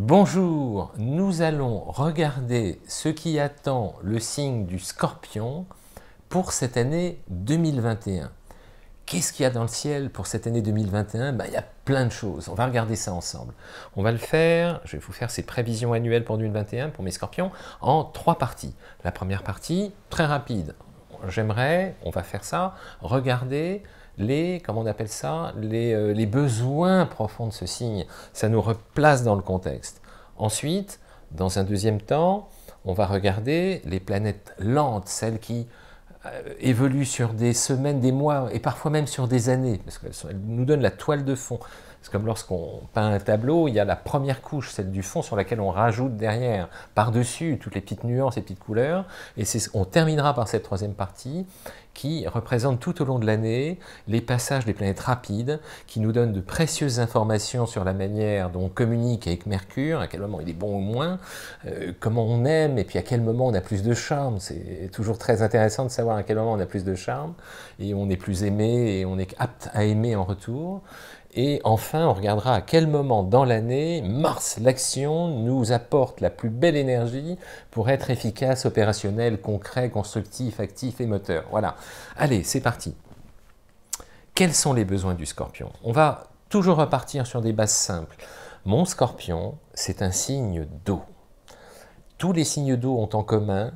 Bonjour, nous allons regarder ce qui attend le signe du scorpion pour cette année 2021. Qu'est-ce qu'il y a dans le ciel pour cette année 2021 ben, Il y a plein de choses, on va regarder ça ensemble. On va le faire, je vais vous faire ces prévisions annuelles pour 2021 pour mes scorpions en trois parties. La première partie, très rapide, j'aimerais, on va faire ça, regarder les, comment on appelle ça, euh, les, besoins profonds de ce signe. Ça nous replace dans le contexte. Ensuite, dans un deuxième temps, on va regarder les planètes lentes, celles qui euh, évoluent sur des semaines, des mois et parfois même sur des années, parce qu'elles nous donnent la toile de fond c'est comme lorsqu'on peint un tableau, il y a la première couche, celle du fond, sur laquelle on rajoute derrière, par-dessus, toutes les petites nuances et petites couleurs. Et on terminera par cette troisième partie qui représente tout au long de l'année les passages des planètes rapides, qui nous donnent de précieuses informations sur la manière dont on communique avec Mercure, à quel moment il est bon ou moins, euh, comment on aime, et puis à quel moment on a plus de charme. C'est toujours très intéressant de savoir à quel moment on a plus de charme, et on est plus aimé, et on est apte à aimer en retour. Et enfin, on regardera à quel moment dans l'année Mars, l'action, nous apporte la plus belle énergie pour être efficace, opérationnel, concret, constructif, actif et moteur. Voilà. Allez, c'est parti. Quels sont les besoins du scorpion On va toujours repartir sur des bases simples. Mon scorpion, c'est un signe d'eau. Tous les signes d'eau ont en commun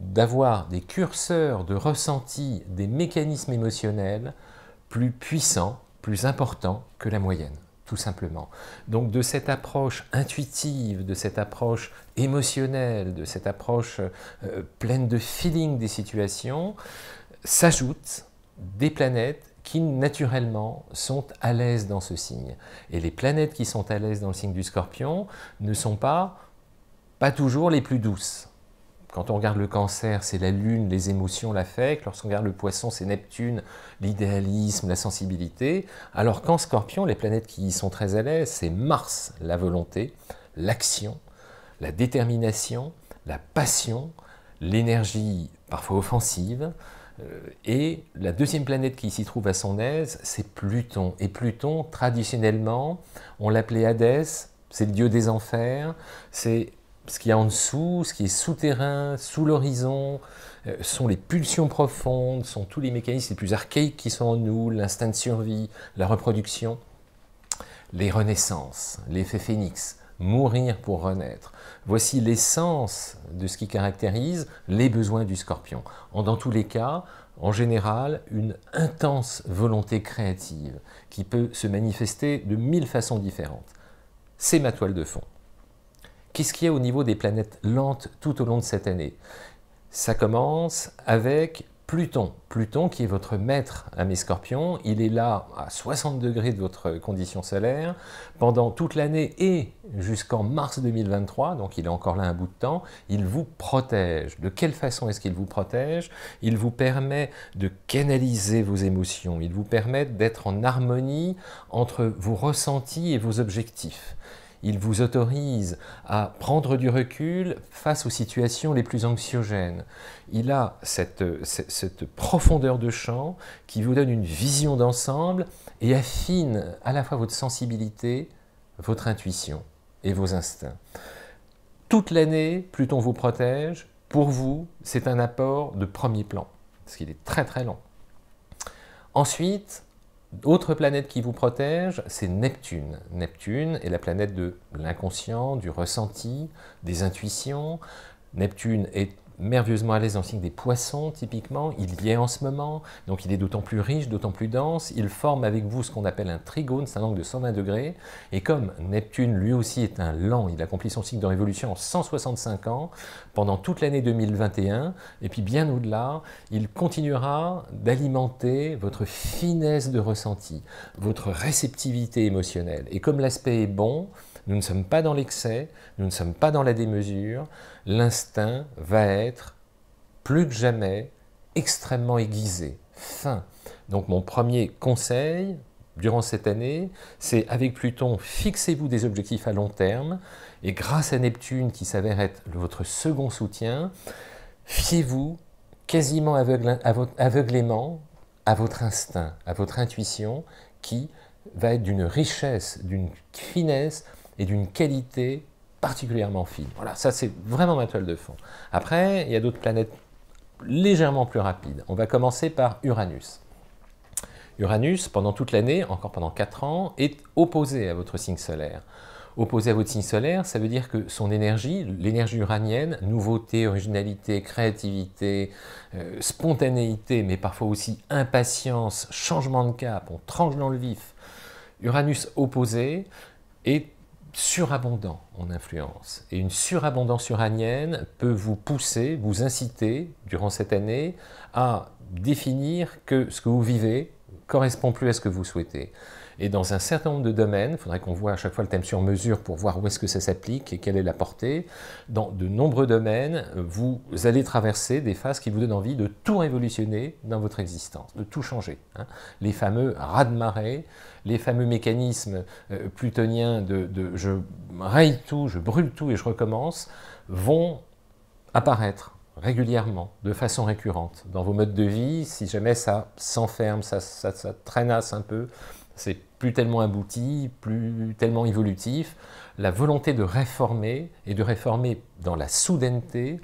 d'avoir des curseurs de ressenti, des mécanismes émotionnels plus puissants plus important que la moyenne, tout simplement. Donc de cette approche intuitive, de cette approche émotionnelle, de cette approche euh, pleine de feeling des situations, s'ajoutent des planètes qui naturellement sont à l'aise dans ce signe. Et les planètes qui sont à l'aise dans le signe du scorpion ne sont pas, pas toujours les plus douces. Quand on regarde le cancer, c'est la lune, les émotions, l'affect. Lorsqu'on regarde le poisson, c'est Neptune, l'idéalisme, la sensibilité. Alors qu'en scorpion, les planètes qui y sont très à l'aise, c'est Mars, la volonté, l'action, la détermination, la passion, l'énergie parfois offensive. Euh, et la deuxième planète qui s'y trouve à son aise, c'est Pluton. Et Pluton, traditionnellement, on l'appelait Hadès, c'est le dieu des enfers, c'est ce qu'il y en dessous, ce qui est souterrain, sous l'horizon, euh, sont les pulsions profondes, sont tous les mécanismes les plus archaïques qui sont en nous, l'instinct de survie, la reproduction, les renaissances, l'effet phénix, mourir pour renaître. Voici l'essence de ce qui caractérise les besoins du scorpion. En, dans tous les cas, en général, une intense volonté créative qui peut se manifester de mille façons différentes. C'est ma toile de fond. Qu'est-ce qu'il y a au niveau des planètes lentes tout au long de cette année Ça commence avec Pluton. Pluton qui est votre maître à hein, mes scorpions, il est là à 60 degrés de votre condition solaire pendant toute l'année et jusqu'en mars 2023, donc il est encore là un bout de temps, il vous protège. De quelle façon est-ce qu'il vous protège Il vous permet de canaliser vos émotions, il vous permet d'être en harmonie entre vos ressentis et vos objectifs. Il vous autorise à prendre du recul face aux situations les plus anxiogènes. Il a cette, profondeur de champ qui vous donne une vision d'ensemble et affine à la fois votre sensibilité, votre intuition et vos instincts. Toute l'année, Pluton vous protège. Pour vous, c'est un apport de premier plan, parce qu'il est très très lent. Ensuite, autre planète qui vous protège, c'est Neptune. Neptune est la planète de l'inconscient, du ressenti, des intuitions. Neptune est merveilleusement à l'aise dans le signe des poissons, typiquement. Il y est en ce moment, donc il est d'autant plus riche, d'autant plus dense. Il forme avec vous ce qu'on appelle un trigone, c'est un angle de 120 degrés. Et comme Neptune, lui aussi, est un lent, il accomplit son cycle de révolution en 165 ans, pendant toute l'année 2021, et puis bien au-delà, il continuera d'alimenter votre finesse de ressenti, votre réceptivité émotionnelle. Et comme l'aspect est bon, nous ne sommes pas dans l'excès, nous ne sommes pas dans la démesure. L'instinct va être, plus que jamais, extrêmement aiguisé, fin. Donc mon premier conseil durant cette année, c'est avec Pluton, fixez-vous des objectifs à long terme, et grâce à Neptune qui s'avère être votre second soutien, fiez-vous quasiment aveuglément à votre instinct, à votre intuition, qui va être d'une richesse, d'une finesse, et d'une qualité particulièrement fine. Voilà, ça c'est vraiment ma toile de fond. Après, il y a d'autres planètes légèrement plus rapides. On va commencer par Uranus. Uranus, pendant toute l'année, encore pendant 4 ans, est opposé à votre signe solaire. Opposé à votre signe solaire, ça veut dire que son énergie, l'énergie uranienne, nouveauté, originalité, créativité, euh, spontanéité, mais parfois aussi impatience, changement de cap, on tranche dans le vif. Uranus opposé est surabondant en influence. Et une surabondance uranienne peut vous pousser, vous inciter, durant cette année, à définir que ce que vous vivez correspond plus à ce que vous souhaitez. Et dans un certain nombre de domaines, il faudrait qu'on voit à chaque fois le thème sur mesure pour voir où est-ce que ça s'applique et quelle est la portée. Dans de nombreux domaines, vous allez traverser des phases qui vous donnent envie de tout révolutionner dans votre existence, de tout changer. Hein. Les fameux raz-de-marée, les fameux mécanismes euh, plutoniens de, je raye tout, je brûle tout et je recommence, vont apparaître régulièrement, de façon récurrente, dans vos modes de vie, si jamais ça s'enferme, ça, ça traînasse un peu, c'est plus tellement abouti, plus tellement évolutif. La volonté de réformer et de réformer dans la soudaineté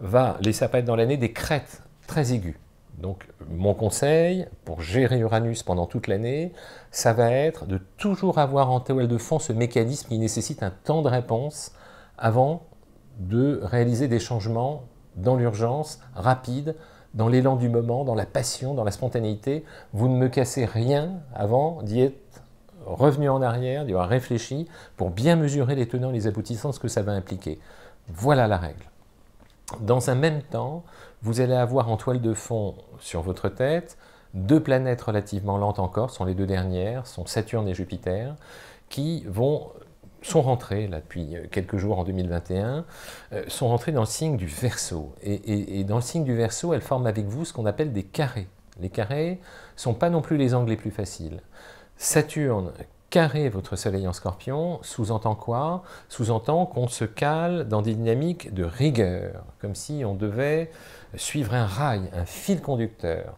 va laisser apparaître dans l'année des crêtes très aiguës. Donc mon conseil pour gérer Uranus pendant toute l'année, ça va être de toujours avoir en toile de fond ce mécanisme qui nécessite un temps de réponse avant de réaliser des changements dans l'urgence, rapide, dans l'élan du moment, dans la passion, dans la spontanéité. Vous ne me cassez rien avant d'y être revenu en arrière, d'y avoir réfléchi pour bien mesurer les tenants et les aboutissants, ce que ça va impliquer. Voilà la règle. Dans un même temps, vous allez avoir en toile de fond sur votre tête deux planètes relativement lentes encore, sont les deux dernières, sont Saturne et Jupiter, qui vont sont rentrés là depuis euh, quelques jours en 2021, euh, sont rentrés dans le signe du verso. Et, dans le signe du verso, elles forment avec vous ce qu'on appelle des carrés. Les carrés sont pas non plus les angles les plus faciles. Saturne, carré votre soleil en scorpion, sous-entend quoi Sous-entend qu'on se cale dans des dynamiques de rigueur, comme si on devait suivre un rail, un fil conducteur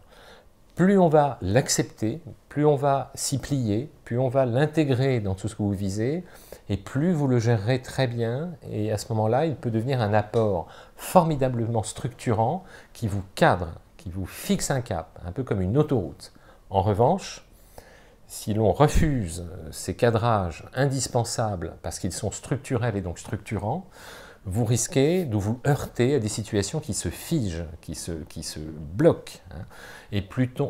plus on va l'accepter, plus on va s'y plier, plus on va l'intégrer dans tout ce que vous visez, et plus vous le gérerez très bien, et à ce moment-là, il peut devenir un apport formidablement structurant qui vous cadre, qui vous fixe un cap, un peu comme une autoroute. En revanche, si l'on refuse euh, ces cadrages indispensables parce qu'ils sont structurels et donc structurants, vous risquez de vous heurter à des situations qui se figent, qui se, bloquent. Hein. Et,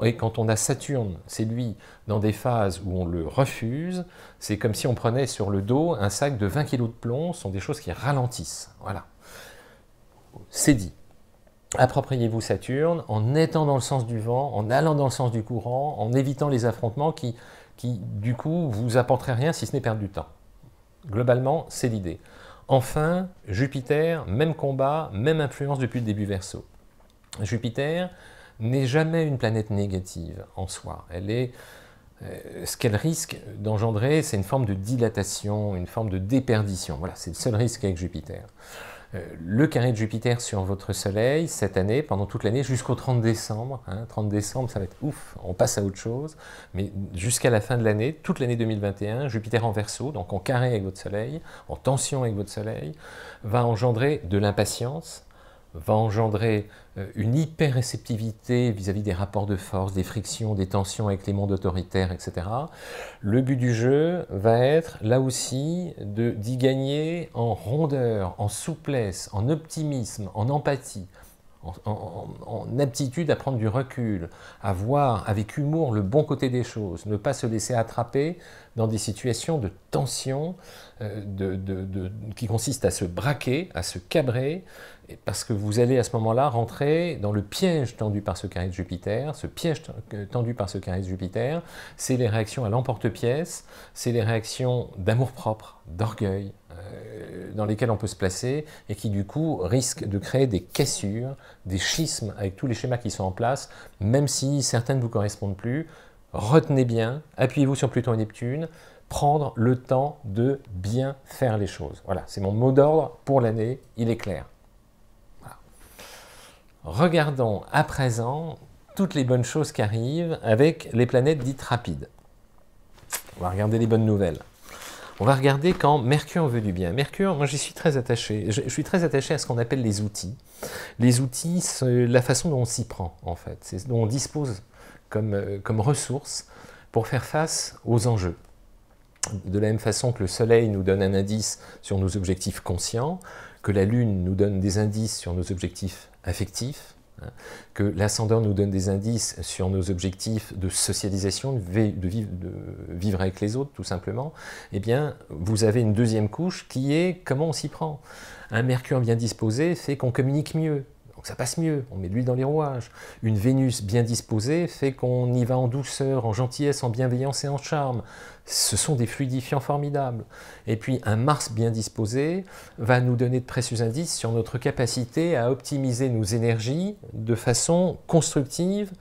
et quand on a Saturne, c'est lui, dans des phases où on le refuse, c'est comme si on prenait sur le dos un sac de 20 kg de plomb, ce sont des choses qui ralentissent. Voilà. C'est dit. Appropriez-vous Saturne en étant dans le sens du vent, en allant dans le sens du courant, en évitant les affrontements qui, qui du coup, vous apporteraient rien si ce n'est perdre du temps. Globalement, c'est l'idée. Enfin, Jupiter, même combat, même influence depuis le début verso. Jupiter n'est jamais une planète négative en soi. Elle est, euh, ce qu'elle risque d'engendrer, c'est une forme de dilatation, une forme de déperdition. Voilà, c'est le seul risque avec Jupiter. Euh, le carré de Jupiter sur votre Soleil cette année, pendant toute l'année, jusqu'au 30 décembre. 30 hein. décembre, ça va être ouf, on passe à autre chose. Mais jusqu'à la fin de l'année, toute l'année 2021, Jupiter en verso, donc en carré avec votre Soleil, en tension avec votre Soleil, va engendrer de l'impatience, va engendrer euh, une hyper-réceptivité vis-à-vis des rapports de force, des frictions, des tensions avec les mondes autoritaires, etc. Le but du jeu va être, là aussi, d'y gagner en rondeur, en souplesse, en optimisme, en empathie, en, aptitude à prendre du recul, à voir avec humour le bon côté des choses, ne pas se laisser attraper dans des situations de tension euh, qui consistent à se braquer, à se cabrer, parce que vous allez à ce moment-là rentrer dans le piège tendu par ce carré de Jupiter. Ce piège euh, tendu par ce carré de Jupiter, c'est les réactions à l'emporte-pièce, c'est les réactions d'amour-propre, d'orgueil, euh, dans lesquelles on peut se placer et qui du coup risquent de créer des cassures, des schismes avec tous les schémas qui sont en place, même si certains ne vous correspondent plus, retenez bien, appuyez-vous sur Pluton et Neptune, prendre le temps de bien faire les choses. Voilà, c'est mon mot d'ordre pour l'année, il est clair. Regardons à présent toutes les bonnes choses qui arrivent avec les planètes dites rapides. On va regarder les bonnes nouvelles. On va regarder quand Mercure veut du bien. Mercure, moi j'y suis très attaché. Je, suis très attaché à ce qu'on appelle les outils. Les outils, c'est la façon dont on s'y prend, en fait. C'est dont on dispose euh, comme, ressource pour faire face aux enjeux. De la même façon que le Soleil nous donne un indice sur nos objectifs conscients, que la Lune nous donne des indices sur nos objectifs affectifs, hein, que l'ascendant nous donne des indices sur nos objectifs de socialisation, de vivre, de vivre avec les autres tout simplement, eh bien vous avez une deuxième couche qui est comment on s'y prend. Un mercure bien disposé fait qu'on communique mieux, donc ça passe mieux, on met de l'huile dans les rouages. Une Vénus bien disposée fait qu'on y va en douceur, en gentillesse, en bienveillance et en charme. Ce sont des fluidifiants formidables. Et puis un Mars bien disposé va nous donner de précieux indices sur notre capacité à optimiser nos énergies de façon constructive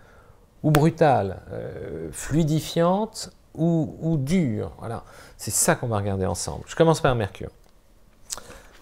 ou brutale, euh, fluidifiante ou, ou dure. Voilà, c'est ça qu'on va regarder ensemble. Je commence par Mercure.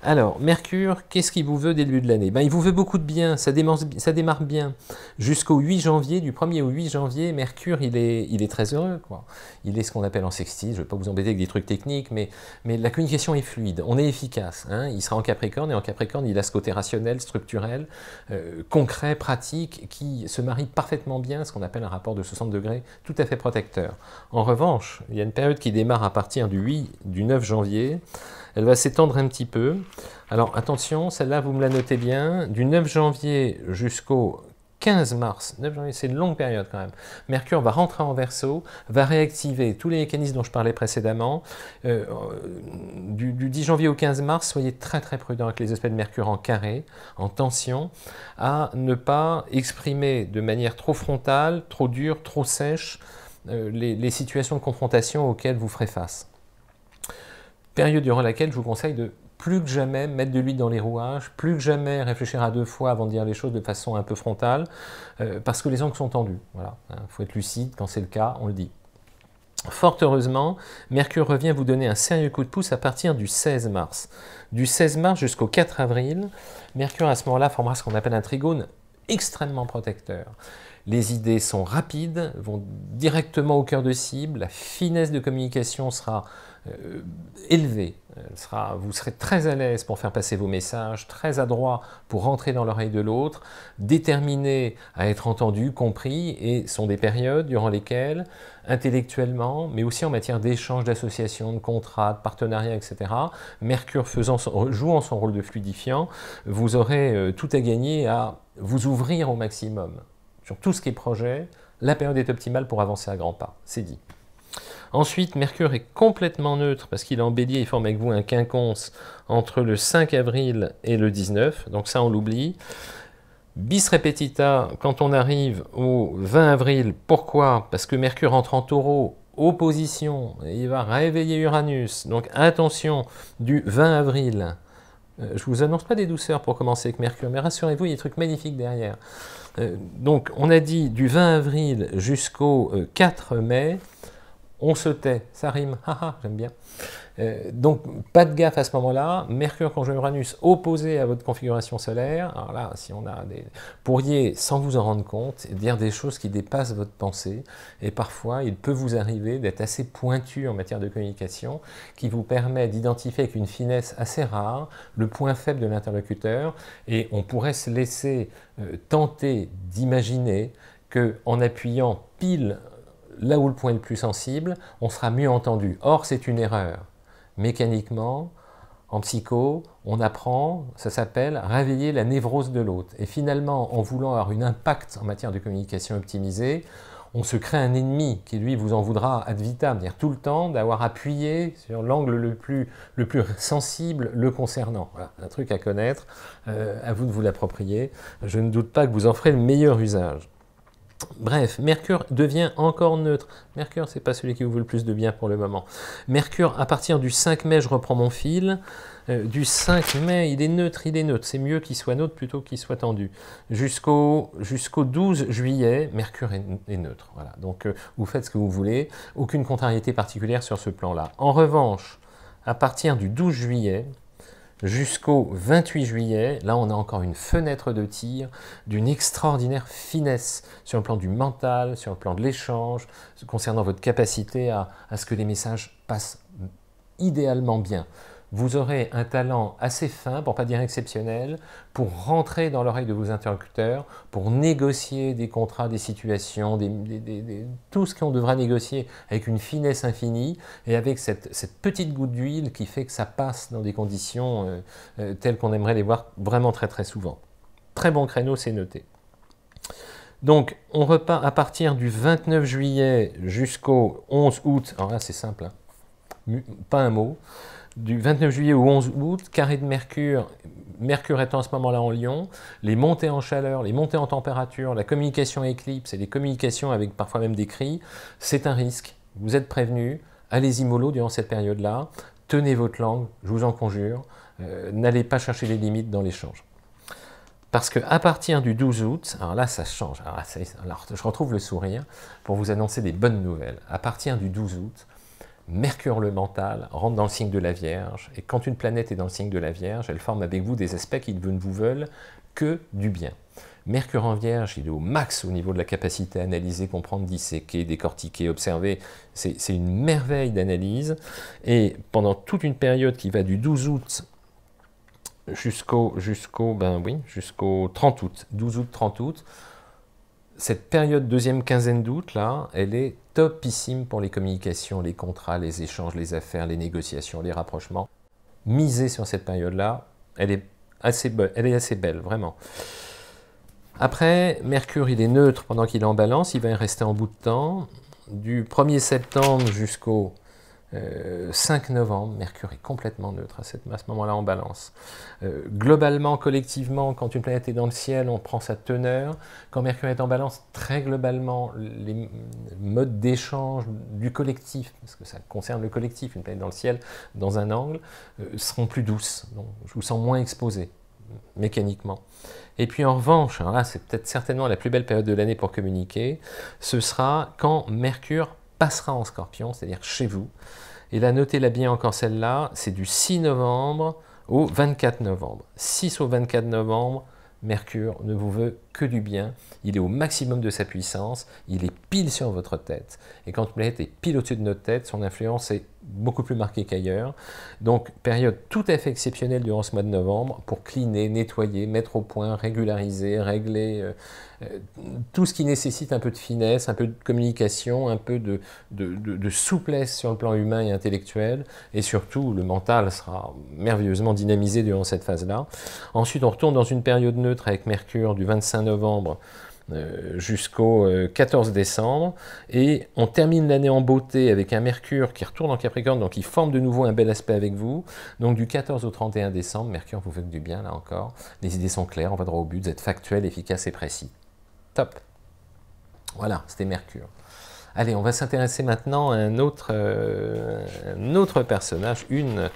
Alors, Mercure, qu'est-ce qu'il vous veut dès le début de l'année ben, Il vous veut beaucoup de bien, ça démarre, bien. Jusqu'au 8 janvier, du 1er au 8 janvier, Mercure, il est, très heureux. Quoi. Il est ce qu'on appelle en sextile, je ne vais pas vous embêter avec des trucs techniques, mais, la communication est fluide, on est efficace. Hein. il sera en Capricorne, et en Capricorne, il a ce côté rationnel, structurel, euh, concret, pratique, qui se marie parfaitement bien, ce qu'on appelle un rapport de 60 degrés, tout à fait protecteur. En revanche, il y a une période qui démarre à partir du 8, du 9 janvier, elle va s'étendre un petit peu, alors attention, celle-là, vous me la notez bien. Du 9 janvier jusqu'au 15 mars, 9 janvier, c'est une longue période quand même, Mercure va rentrer en verso, va réactiver tous les mécanismes dont je parlais précédemment. Euh, euh, du, 10 janvier au 15 mars, soyez très très prudent avec les aspects de Mercure en carré, en tension, à ne pas exprimer de manière trop frontale, trop dure, trop sèche euh, les, les situations de confrontation auxquelles vous ferez face. Période durant laquelle je vous conseille de plus que jamais mettre de l'huile dans les rouages, plus que jamais réfléchir à deux fois avant de dire les choses de façon un peu frontale, euh, parce que les ongles sont tendus. Voilà, il hein, faut être lucide, quand c'est le cas, on le dit. Fort heureusement, Mercure revient vous donner un sérieux coup de pouce à partir du 16 mars. Du 16 mars jusqu'au 4 avril, Mercure à ce moment-là formera ce qu'on appelle un trigone extrêmement protecteur. Les idées sont rapides, vont directement au cœur de cible, la finesse de communication sera euh, élevée, vous serez très à l'aise pour faire passer vos messages, très adroit pour rentrer dans l'oreille de l'autre, déterminé à être entendu, compris, et sont des périodes durant lesquelles, intellectuellement, mais aussi en matière d'échange, d'associations, de contrats, de partenariats, etc., Mercure faisant jouant son rôle de fluidifiant, vous aurez euh, tout à gagner à vous ouvrir au maximum sur tout ce qui est projet. La période est optimale pour avancer à grands pas, c'est dit. Ensuite, Mercure est complètement neutre parce qu'il est en bélier, il forme avec vous un quinconce entre le 5 avril et le 19, donc ça on l'oublie. Bis repetita, quand on arrive au 20 avril, pourquoi Parce que Mercure entre en taureau, opposition, et il va réveiller Uranus, donc attention, du 20 avril. Euh, je vous annonce pas des douceurs pour commencer avec Mercure, mais rassurez-vous, il y a des trucs magnifiques derrière. Euh, donc on a dit du 20 avril jusqu'au 4 euh, mai, on se tait, ça rime, j'aime bien. Euh, donc pas de gaffe à ce moment-là, Mercure conjoint Uranus opposé à votre configuration solaire, alors là, si on a des... pourriez, sans vous en rendre compte, dire des choses qui dépassent votre pensée, et parfois il peut vous arriver d'être assez pointu en matière de communication, qui vous permet d'identifier avec une finesse assez rare le point faible de l'interlocuteur, et on pourrait se laisser euh, tenter d'imaginer qu'en appuyant pile là où le point est le plus sensible, on sera mieux entendu. Or, c'est une erreur. Mécaniquement, en psycho, on apprend, ça s'appelle réveiller la névrose de l'autre. Et finalement, en voulant avoir un impact en matière de communication optimisée, on se crée un ennemi qui, lui, vous en voudra ad vitam, dire tout le temps d'avoir appuyé sur l'angle le plus, le plus sensible le concernant. Voilà, un truc à connaître, euh, à vous de vous l'approprier. Je ne doute pas que vous en ferez le meilleur usage. Bref, Mercure devient encore neutre. Mercure, c'est pas celui qui vous veut le plus de bien pour le moment. Mercure, à partir du 5 mai, je reprends mon fil. Euh, du 5 mai, il est neutre, il est neutre. C'est mieux qu'il soit neutre plutôt qu'il soit tendu. Jusqu'au 12 juillet, Mercure est, neutre. Voilà. Donc, euh, vous faites ce que vous voulez. Aucune contrariété particulière sur ce plan-là. En revanche, à partir du 12 juillet, jusqu'au 28 juillet. Là, on a encore une fenêtre de tir d'une extraordinaire finesse sur le plan du mental, sur le plan de l'échange, concernant votre capacité à, à ce que les messages passent idéalement bien vous aurez un talent assez fin, pour pas dire exceptionnel, pour rentrer dans l'oreille de vos interlocuteurs, pour négocier des contrats, des situations, tout ce qu'on devra négocier avec une finesse infinie et avec cette, petite goutte d'huile qui fait que ça passe dans des conditions euh, euh, telles qu'on aimerait les voir vraiment très très souvent. Très bon créneau, c'est noté. Donc, on repart à partir du 29 juillet jusqu'au 11 août. Alors là, c'est simple. Hein pas un mot. Du 29 juillet au 11 août, carré de Mercure, Mercure étant en ce moment-là en Lyon, les montées en chaleur, les montées en température, la communication éclipse et les communications avec parfois même des cris, c'est un risque. Vous êtes prévenus, allez-y mollo durant cette période-là, tenez votre langue, je vous en conjure, euh, n'allez pas chercher les limites dans l'échange. Parce qu'à partir du 12 août, alors là ça change, alors je retrouve le sourire pour vous annoncer des bonnes nouvelles. À partir du 12 août, Mercure le mental rentre dans le signe de la Vierge, et quand une planète est dans le signe de la Vierge, elle forme avec vous des aspects qui ne vous veulent que du bien. Mercure en Vierge, il est au max au niveau de la capacité à analyser, comprendre, disséquer, décortiquer, observer. C'est une merveille d'analyse. Et pendant toute une période qui va du 12 août jusqu'au jusqu'au ben oui, jusqu'au 30 août, 12 août 30 août, cette période deuxième quinzaine d'août, là, elle est topissime pour les communications, les contrats, les échanges, les affaires, les négociations, les rapprochements. Miser sur cette période-là, elle est assez belle, elle est assez belle, vraiment. Après, Mercure, il est neutre pendant qu'il est en balance, il va y rester en bout de temps, du 1er septembre jusqu'au 5 euh, novembre, Mercure est complètement neutre à, ce moment-là en balance. Euh, globalement, collectivement, quand une planète est dans le ciel, on prend sa teneur. Quand Mercure est en balance, très globalement, les modes d'échange du collectif, parce que ça concerne le collectif, une planète dans le ciel, dans un angle, euh, seront plus douces. Donc, je vous sens moins exposé, mécaniquement. Et puis en revanche, hein, là c'est peut-être certainement la plus belle période de l'année pour communiquer, ce sera quand Mercure passera en scorpion, c'est-à-dire chez vous. Et là, notez-la bien encore celle-là, c'est du 6 novembre au 24 novembre. 6 au 24 novembre, Mercure ne vous veut que du bien, il est au maximum de sa puissance, il est pile sur votre tête. Et quand planète est pile au-dessus de notre tête, son influence est beaucoup plus marqué qu'ailleurs. Donc période tout à fait exceptionnelle durant ce mois de novembre pour cleaner, nettoyer, mettre au point, régulariser, régler euh, euh, tout ce qui nécessite un peu de finesse, un peu de communication, un peu de, de, souplesse sur le plan humain et intellectuel. Et surtout, le mental sera merveilleusement dynamisé durant cette phase-là. Ensuite, on retourne dans une période neutre avec Mercure du 25 novembre euh, jusqu'au 14 euh, décembre. Et on termine l'année en beauté avec un Mercure qui retourne en Capricorne, donc il forme de nouveau un bel aspect avec vous. Donc du 14 au 31 décembre, Mercure vous fait du bien là encore. Les idées sont claires, on va droit au but, vous êtes factuel, efficace et précis. Top Voilà, c'était Mercure. Allez, on va s'intéresser maintenant à un autre, euh, un autre personnage, une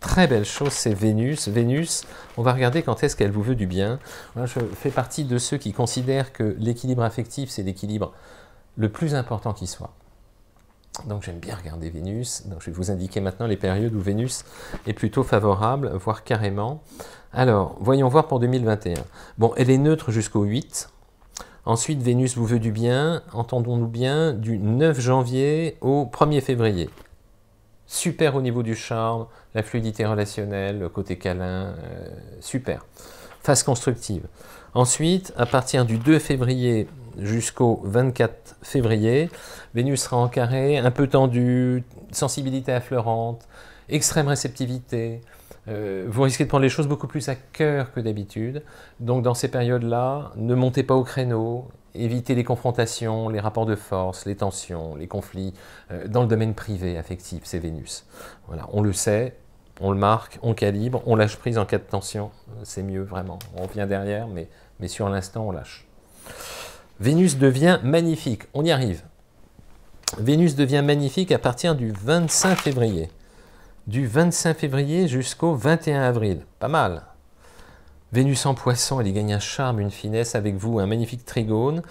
très belle chose, c'est Vénus. Vénus, on va regarder quand est-ce qu'elle vous veut du bien. Moi, je fais partie de ceux qui considèrent que l'équilibre affectif, c'est l'équilibre le plus important qui soit. Donc j'aime bien regarder Vénus, donc je vais vous indiquer maintenant les périodes où Vénus est plutôt favorable, voire carrément. Alors, voyons voir pour 2021. Bon, elle est neutre jusqu'au 8. Ensuite, Vénus vous veut du bien, entendons-nous bien, du 9 janvier au 1er février super au niveau du charme, la fluidité relationnelle, le côté câlin, euh, super. Phase constructive. Ensuite, à partir du 2 février jusqu'au 24 février, Vénus sera en carré, un peu tendue, sensibilité affleurante, extrême réceptivité. Euh, vous risquez de prendre les choses beaucoup plus à cœur que d'habitude. Donc dans ces périodes-là, ne montez pas au créneau, éviter les confrontations, les rapports de force, les tensions, les conflits euh, dans le domaine privé affectif, c'est Vénus. Voilà, on le sait, on le marque, on calibre, on lâche prise en cas de tension, euh, c'est mieux vraiment. On revient derrière, mais, mais sur l'instant, on lâche. Vénus devient magnifique, on y arrive. Vénus devient magnifique à partir du 25 février. Du 25 février jusqu'au 21 avril. Pas mal, Vénus en poisson, elle y gagne un charme, une finesse avec vous, un magnifique trigone.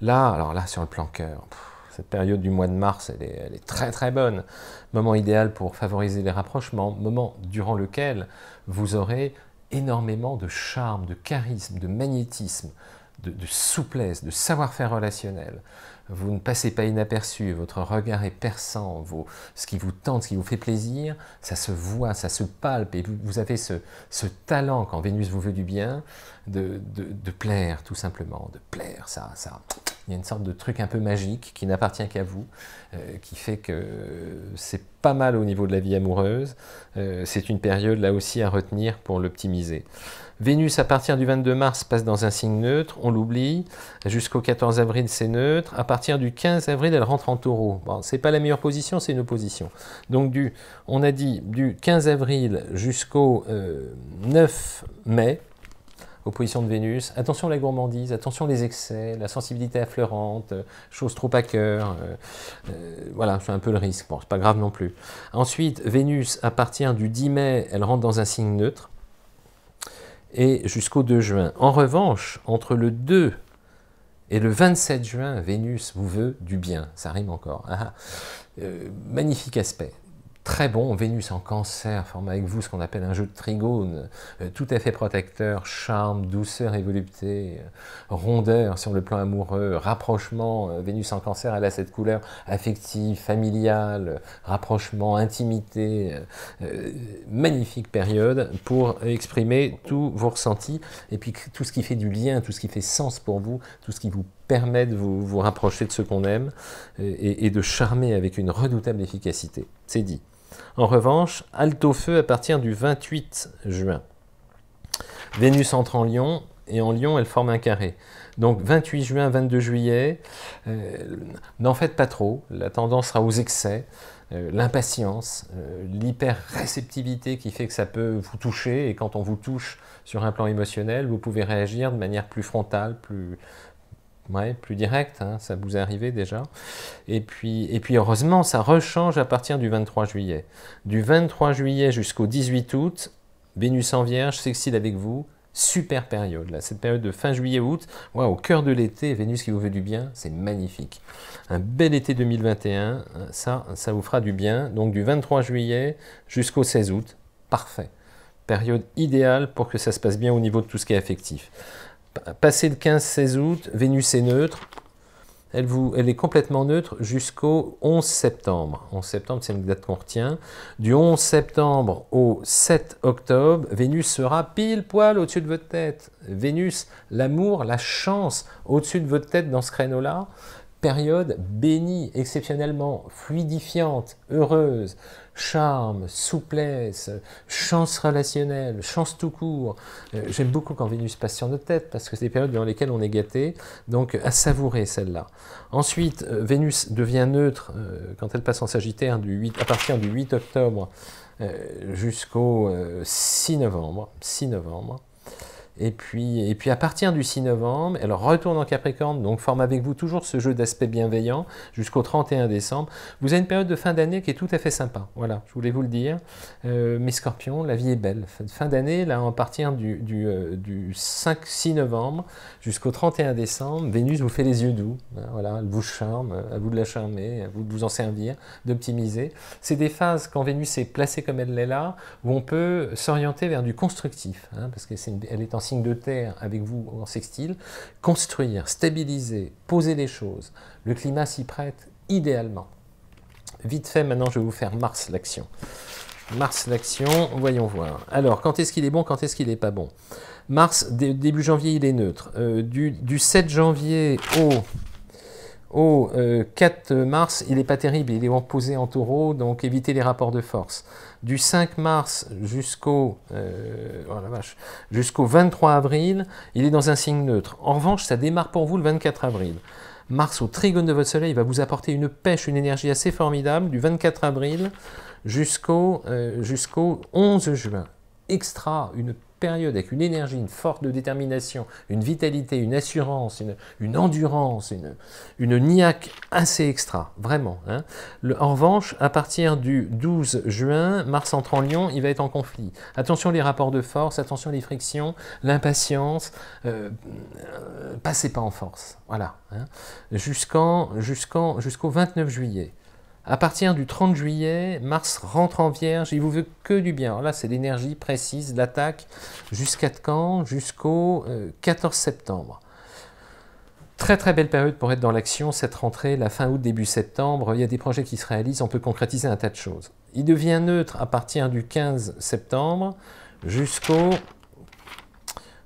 Là, alors là, sur le plan cœur, cette période du mois de mars, elle est, très très bonne. Moment idéal pour favoriser les rapprochements, moment durant lequel vous aurez énormément de charme, de charisme, de magnétisme, de souplesse, de savoir-faire relationnel vous ne passez pas inaperçu, votre regard est perçant, ce qui vous tente, ce qui vous fait plaisir, ça se voit, ça se palpe, et vous, avez ce, talent, quand Vénus vous veut du bien, de, plaire, tout simplement, de plaire, ça, ça. Il y a une sorte de truc un peu magique qui n'appartient qu'à vous, euh, qui fait que c'est pas mal au niveau de la vie amoureuse, euh, c'est une période là aussi à retenir pour l'optimiser. Vénus, à partir du 22 mars, passe dans un signe neutre, on l'oublie. Jusqu'au 14 avril, c'est neutre. À partir du 15 avril, elle rentre en taureau. Bon, c'est pas la meilleure position, c'est une opposition. Donc, du, on a dit du 15 avril jusqu'au 9 euh, mai, opposition de Vénus. Attention la gourmandise, attention les excès, la sensibilité affleurante, euh, chose trop à cœur. Euh, voilà, c'est un peu le risque. Bon, c'est pas grave non plus. Ensuite, Vénus, à partir du 10 mai, elle rentre dans un signe neutre et jusqu'au 2 juin. En revanche, entre le 2 et le 27 juin, Vénus vous veut du bien. Ça rime encore. Ah, ah. Euh, magnifique aspect très bon, Vénus en cancer, forme avec vous ce qu'on appelle un jeu de trigone, euh, tout à fait protecteur, charme, douceur et volupté, euh, rondeur sur le plan amoureux, rapprochement, euh, Vénus en cancer, elle a cette couleur affective, familiale, rapprochement, intimité, magnifique période pour exprimer tous vos ressentis, et puis tout ce qui fait du lien, tout ce qui fait sens pour vous, tout ce qui vous permet de vous, rapprocher de ce qu'on aime et de charmer avec une redoutable efficacité. C'est dit. En revanche, halte au feu à partir du 28 juin. Vénus entre en Lyon et en Lyon, elle forme un carré. Donc 28 juin, 22 juillet, euh, n'en faites pas trop, la tendance sera aux excès, euh, l'impatience, euh, l'hyper-réceptivité qui fait que ça peut vous toucher, et quand on vous touche sur un plan émotionnel, vous pouvez réagir de manière plus frontale, plus, ouais, plus direct, hein, ça vous est arrivé déjà. Et puis, et puis heureusement, ça rechange à partir du 23 juillet. Du 23 juillet jusqu'au 18 août, Vénus en Vierge, s'exile avec vous, super période, là, cette période de fin juillet-août, au cœur de l'été, Vénus qui vous veut du bien, c'est magnifique. Un bel été 2021, ça, ça vous fera du bien, donc du 23 juillet jusqu'au 16 août, parfait. Période idéale pour que ça se passe bien au niveau de tout ce qui est affectif passé le 15-16 août, Vénus est neutre. Elle, vous, elle est complètement neutre jusqu'au 11 septembre. 11 septembre, c'est une date qu'on retient. Du 11 septembre au 7 octobre, Vénus sera pile poil au-dessus de votre tête. Vénus, l'amour, la chance au-dessus de votre tête dans ce créneau-là. Période bénie, exceptionnellement fluidifiante, heureuse charme, souplesse, chance relationnelle, chance tout court. Euh, j'aime beaucoup quand Vénus passe sur notre tête parce que c'est des périodes durant lesquelles on est gâté, donc à savourer celle-là. Ensuite, euh, Vénus devient neutre euh, quand elle passe en Sagittaire du 8, à partir du 8 octobre jusqu'au 6 novembre. 6 novembre. Et puis, et puis à partir du 6 novembre, elle retourne en Capricorne, donc forme avec vous toujours ce jeu d'aspect bienveillant jusqu'au 31 décembre. Vous avez une période de fin d'année qui est tout à fait sympa, voilà, je voulais vous le dire. Euh, mes scorpions, la vie est belle. Fin d'année, là, en partir du, du, 5-6 euh, novembre jusqu'au 31 décembre, Vénus vous fait les yeux doux, hein, voilà, elle vous charme, à vous de la charmer, à vous de vous en servir, d'optimiser. C'est des phases, quand Vénus est placée comme elle l'est là, où on peut s'orienter vers du constructif, hein, parce qu'elle elle est en signe de terre avec vous en sextile, construire, stabiliser, poser les choses. Le climat s'y prête idéalement. Vite fait, maintenant je vais vous faire Mars l'action. Mars l'action, voyons voir. Alors, quand est-ce qu'il est bon, quand est-ce qu'il n'est pas bon Mars, début janvier, il est neutre. Euh, du, du 7 janvier au au 4 euh, mars, il n'est pas terrible, il est reposé en taureau, donc évitez les rapports de force. Du 5 mars jusqu'au euh, oh jusqu'au 23 avril, il est dans un signe neutre. En revanche, ça démarre pour vous le 24 avril. Mars au trigone de votre soleil va vous apporter une pêche, une énergie assez formidable du 24 avril jusqu'au euh, jusqu'au 11 juin. Extra, une pêche avec une énergie, une forte de détermination, une vitalité, une assurance, une, endurance, une, une niaque assez extra, vraiment. Hein. en revanche, à partir du 12 juin, Mars entre en Lion, il va être en conflit. Attention les rapports de force, attention les frictions, l'impatience, euh, euh, passez pas en force, voilà. Hein. jusqu'en jusqu'au 29 juillet. À partir du 30 juillet, Mars rentre en vierge, il vous veut que du bien. là, c'est l'énergie précise, l'attaque, jusqu'à quand Jusqu'au 14 euh, septembre. Très très belle période pour être dans l'action, cette rentrée, la fin août, début septembre, il y a des projets qui se réalisent, on peut concrétiser un tas de choses. Il devient neutre à partir du 15 septembre jusqu'au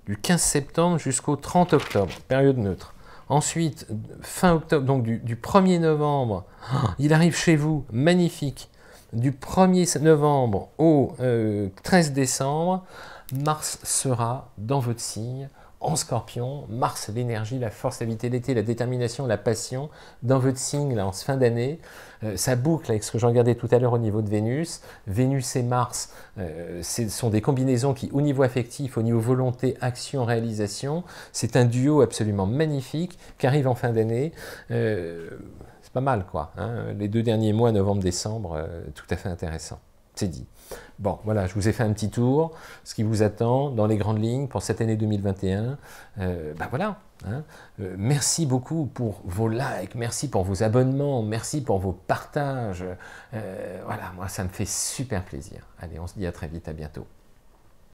du 15 septembre jusqu'au 30 octobre, période neutre. Ensuite, fin octobre, donc du, 1er novembre, il arrive chez vous, magnifique. Du 1er novembre au 13 euh, décembre, Mars sera dans votre signe en scorpion, Mars, l'énergie, la force, la vitalité, la détermination, la passion, dans votre signe, en fin d'année, euh, ça boucle avec ce que j'en regardais tout à l'heure au niveau de Vénus. Vénus et Mars, euh, ce sont des combinaisons qui, au niveau affectif, au niveau volonté, action, réalisation, c'est un duo absolument magnifique qui arrive en fin d'année. Euh, c'est pas mal, quoi. Hein. les deux derniers mois, novembre-décembre, tout à fait intéressant. C'est dit. Bon, voilà, je vous ai fait un petit tour, ce qui vous attend dans les grandes lignes pour cette année 2021. Euh, ben voilà, hein. euh, merci beaucoup pour vos likes, merci pour vos abonnements, merci pour vos partages. Euh, voilà, moi ça me fait super plaisir. Allez, on se dit à très vite, à bientôt.